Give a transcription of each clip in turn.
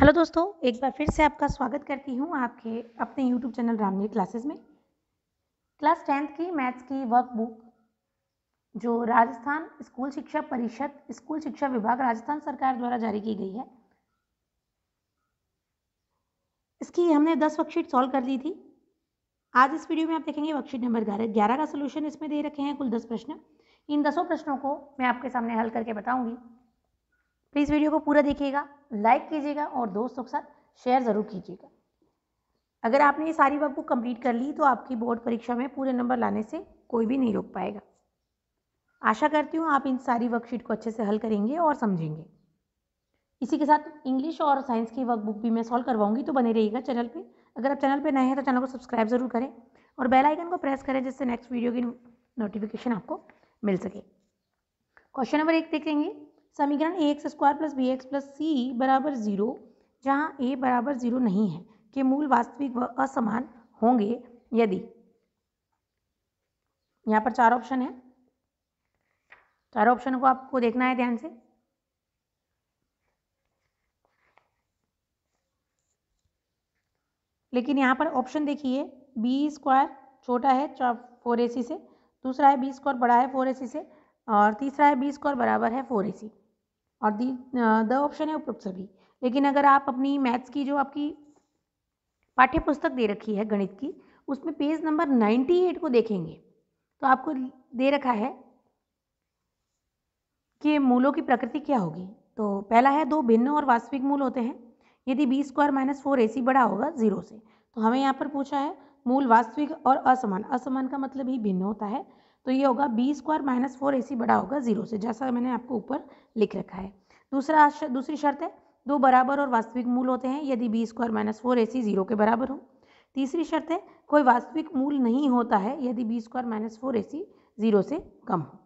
hello दोस्तों एक बार फिर से आपका स्वागत करती हूँ आपके अपने यूट्यूब चैनल रामनी क्लासेस में क्लास टेंथ की मैथ्स की वर्कबुक जो राजस्थान स्कूल शिक्षा परिषद स्कूल शिक्षा विभाग राजस्थान सरकार द्वारा जारी की गई है इसकी हमने दस वर्कशीट सॉल्व कर दी थी आज इस वीडियो में आप देखेंगे वर्कशीट नंबर ग्यारह ग्यारह का सोल्यूशन इसमें दे रखे हैं कुल दस प्रश्न इन दसों प्रश्नों को मैं आपके सामने हल करके बताऊँगी प्लीज़ वीडियो को पूरा देखिएगा लाइक कीजिएगा और दोस्तों के साथ शेयर ज़रूर कीजिएगा अगर आपने ये सारी बात को कम्प्लीट कर ली तो आपकी बोर्ड परीक्षा में पूरे नंबर लाने से कोई भी नहीं रोक पाएगा आशा करती हूँ आप इन सारी वर्कशीट को अच्छे से हल करेंगे और समझेंगे इसी के साथ इंग्लिश और साइंस की वर्कबुक भी मैं सॉल्व करवाऊंगी तो बने रहिएगा चैनल पे अगर आप चैनल पे नए हैं तो चैनल को सब्सक्राइब जरूर करें और बेल आइकन को प्रेस करें जिससे नेक्स्ट वीडियो की नोटिफिकेशन आपको मिल सके क्वेश्चन नंबर एक देखेंगे समीकरण A X square plus B X plus C बराबर ज़ीरो जहाँ ए बराबर ज़ीरो नहीं है के मूल वास्तविक व वा असमान होंगे यदि यहाँ पर चार ऑप्शन है चार ऑप्शन को आपको देखना है ध्यान से लेकिन यहाँ पर ऑप्शन देखिए बी स्क्वायर छोटा है फोर ए सी से दूसरा है बी स्क्वायर बड़ा है फोर ए सी से और तीसरा है बी स्क्वायर बराबर है फोर ए सी और दी द ऑप्शन है उपरोक्त सभी लेकिन अगर आप अपनी मैथ्स की जो आपकी पाठ्य पुस्तक दे रखी है गणित की उसमें पेज नंबर एट को देखेंगे तो आपको दे रखा है कि मूलों की प्रकृति क्या होगी तो पहला है दो भिन्न और वास्तविक मूल होते हैं यदि B square minus four A C बड़ा होगा जीरो से तो हमें यहाँ पर पूछा है मूल वास्तविक और असमान असमान का मतलब ही भिन्न होता है तो ये होगा B square minus four A C बड़ा होगा जीरो से जैसा मैंने आपको ऊपर लिख रखा है दूसरा दूसरी शर्त है दो बराबर और वास्तविक मूल होते हैं यदि B square minus four A C zero के बराबर हो तीसरी शर्त है कोई वास्तविक मूल नहीं होता है यदि B square minus four A C zero से कम हो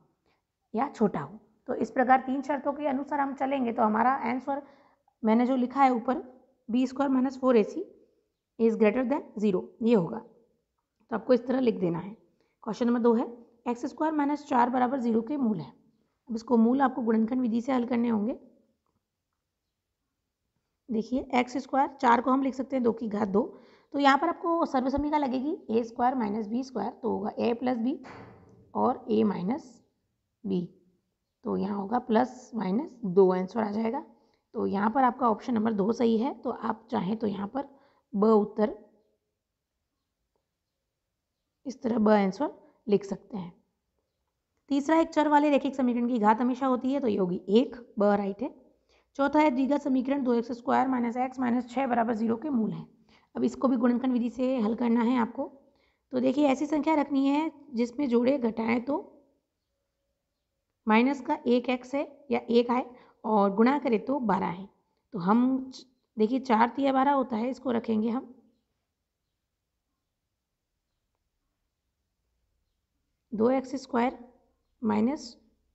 या छोटा हो तो इस प्रकार तीन शर्तों के अनुसार हम चलेंगे तो हमारा आंसर मैंने जो लिखा है ऊपर B square minus four A C is greater than zero ये होगा तो आपको इस तरह लिख देना है क्वेश्चन नंबर दो है एक्स स्क्वायर माइनस चार बराबर जीरो के मूल है अब इसको मूल आपको गुणनखंड विधि से हल करने होंगे देखिए एक्स स्क्वायर चार को हम लिख सकते हैं दो की घात दो तो यहाँ पर आपको का लगेगी A square minus B square तो होगा ए प्लस बी और ए माइनस बी तो यहाँ होगा प्लस माइनस दो आंसर आ जाएगा तो यहाँ पर आपका ऑप्शन नंबर दो सही है तो आप चाहें तो यहाँ पर ब उत्तर इस तरह ब आंसर लिख सकते हैं तीसरा एक चर वाले रेखिक समीकरण की घात हमेशा होती है तो ये होगी एक ब राइट है चौथा है द्विघात समीकरण दो X square minus X minus छः बराबर जीरो के मूल है अब इसको भी गुणनखंड विधि से हल करना है आपको तो देखिए ऐसी संख्या रखनी है जिसमें जोड़े घटाएं तो माइनस का एक एक्स है या एक आए और गुणा करें तो बारह है तो हम देखिए चार तिया बारह होता है इसको रखेंगे हम दो एक्स स्क्वायर माइनस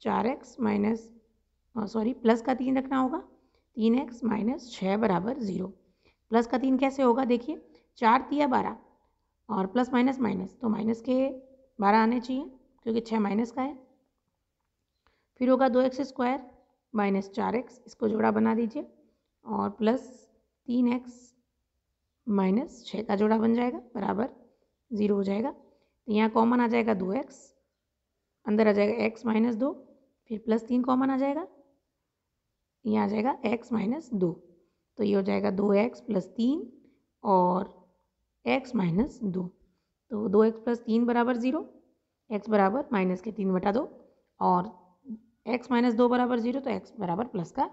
चार एक्स माइनस सॉरी प्लस का तीन रखना होगा तीन एक्स माइनस छः बराबर ज़ीरो प्लस का तीन कैसे होगा देखिए चार तिया बारह और प्लस माइनस माइनस तो माइनस के बारह आने चाहिए क्योंकि छः माइनस का है फिर होगा दो एक्स स्क्वायर माइनस चार एक्स इसको जोड़ा बना दीजिए और प्लस तीन एक्स माइनस छः का जोड़ा बन जाएगा बराबर ज़ीरो हो जाएगा यहाँ कॉमन आ जाएगा दो एक्स अंदर आ जाएगा एक्स माइनस दो फिर प्लस तीन कॉमन आ जाएगा यहाँ आ जाएगा एक्स माइनस दो तो ये हो जाएगा दो एक्स प्लस तीन और एक्स माइनस दो तो दो एक्स प्लस तीन बराबर ज़ीरो एक्स बराबर माइनस के तीन बटा दो और एक्स माइनस दो बराबर ज़ीरो तो एक्स बराबर प्लस का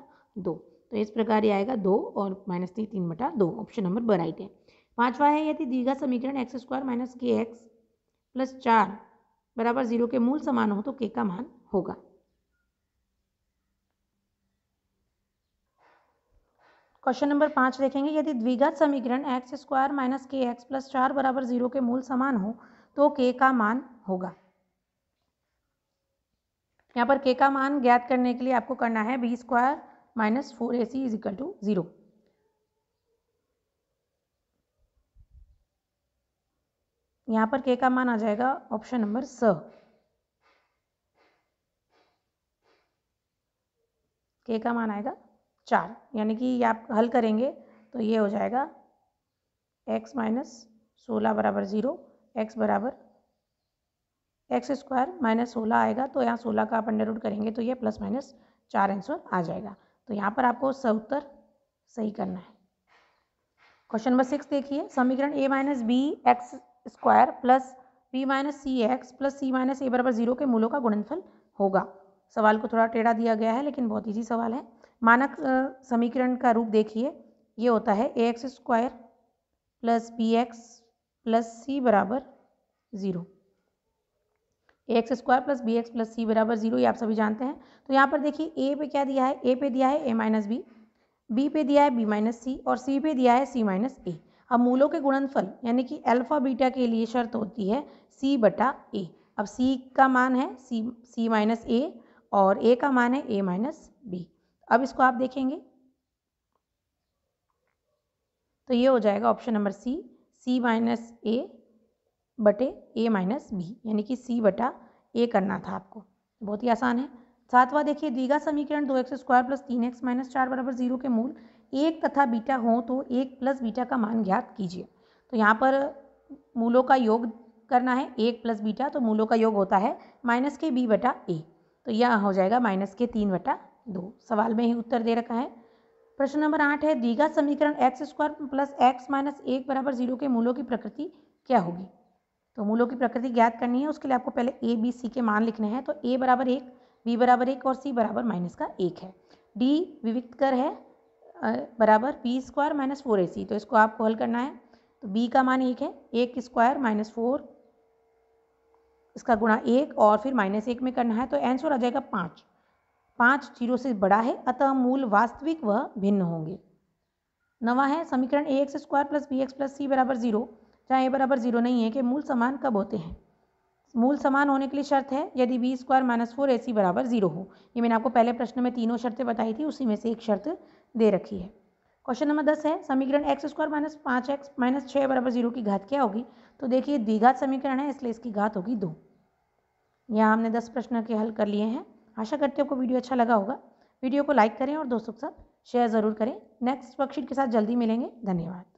दो तो इस प्रकार ये आएगा दो और माइनस तीन तीन बटा दो ऑप्शन नंबर बराइट है पाँचवा है यदि दीघा समीकरण X square minus K X plus चार बराबर जीरो के मूल समान हो तो के का मान होगा क्वेश्चन नंबर पांच देखेंगे यदि द्विघात समीकरण X square minus K X plus चार बराबर जीरो के मूल समान हो तो के का मान होगा यहाँ पर के का मान ज्ञात करने के लिए आपको करना है B square minus four A C is equal to zero यहां पर के का मान आ जाएगा ऑप्शन नंबर स के का मान आएगा चार यानी कि आप हल करेंगे तो ये हो जाएगा x माइनस सोलह बराबर ज़ीरो एक्स बराबर एक्स स्क्वायर माइनस सोलह आएगा तो यहाँ सोलह का आप अंडर रूट करेंगे तो ये प्लस माइनस चार आंसर आ जाएगा तो यहाँ पर आपको स उत्तर सही करना है क्वेश्चन नंबर सिक्स देखिए समीकरण A minus B X square plus B minus C X plus C minus A बराबर जीरो के मूलों का गुणनफल होगा सवाल को थोड़ा टेढ़ा दिया गया है लेकिन बहुत ईजी सवाल है मानक समीकरण का रूप देखिए ये होता है A X square plus B X plus C बराबर zero A X square plus B X plus C बराबर ज़ीरो ये आप सभी जानते हैं तो यहाँ पर देखिए ए पे क्या दिया है ए पे दिया है ए माइनस बी बी पे दिया है बी माइनस सी और सी पे दिया है सी माइनस ए अब मूलों के गुणनफल यानी कि अल्फा बीटा के लिए शर्त होती है सी बटा ए अब सी का मान है सी सी माइनस ए और ए का मान है ए माइनस बी अब इसको आप देखेंगे तो ये हो जाएगा option number C C minus A बटे ए माइनस बी यानी कि सी बटा ए करना था आपको बहुत ही आसान है सातवां देखिए द्विघात समीकरण दो एक्स स्क्वायर प्लस तीन एक्स माइनस चार बराबर जीरो के मूल एक तथा बीटा हो तो एक प्लस बीटा का मान ज्ञात कीजिए तो यहाँ पर मूलों का योग करना है एक प्लस बीटा तो मूलों का योग होता है माइनस के बी बटा ए तो यह हो जाएगा माइनस के तीन बटा दो सवाल में ही उत्तर दे रखा है प्रश्न नंबर आठ है दीघा समीकरण X square plus X minus एक बराबर जीरो के मूलों की प्रकृति क्या होगी तो मूलों की प्रकृति ज्ञात करनी है उसके लिए आपको पहले ए बी सी के मान लिखने हैं तो ए बराबर एक बी बराबर एक और सी बराबर माइनस का एक है डी विविक्त कर है बराबर P square minus four A C तो इसको आपको हल करना है तो बी का मान एक है एक स्क्वायर माइनस फोर इसका गुणा एक और फिर माइनस एक में करना है तो आंसर आ जाएगा पाँच पाँच जीरो से बड़ा है अतः मूल वास्तविक व भिन्न होंगे नवा है समीकरण A X square plus B X plus C बराबर जीरो जहाँ ए बराबर जीरो नहीं है कि मूल समान कब होते हैं मूल समान होने के लिए शर्त है यदि B square minus four A C बराबर जीरो हो ये मैंने आपको पहले प्रश्न में तीनों शर्तें बताई थी उसी में से एक शर्त दे रखी है क्वेश्चन नंबर दस है समीकरण एक्स स्क्वायर माइनस पाँच एक्स माइनस छः बराबर जीरो की घात क्या होगी तो देखिए द्विघात समीकरण है इसलिए इसकी घात होगी दो यहाँ हमने दस प्रश्न के हल कर लिए हैं आशा करते हो आपको वीडियो अच्छा लगा होगा वीडियो को लाइक करें और दोस्तों के साथ शेयर ज़रूर करें नेक्स्ट वर्कशीट के साथ जल्दी मिलेंगे धन्यवाद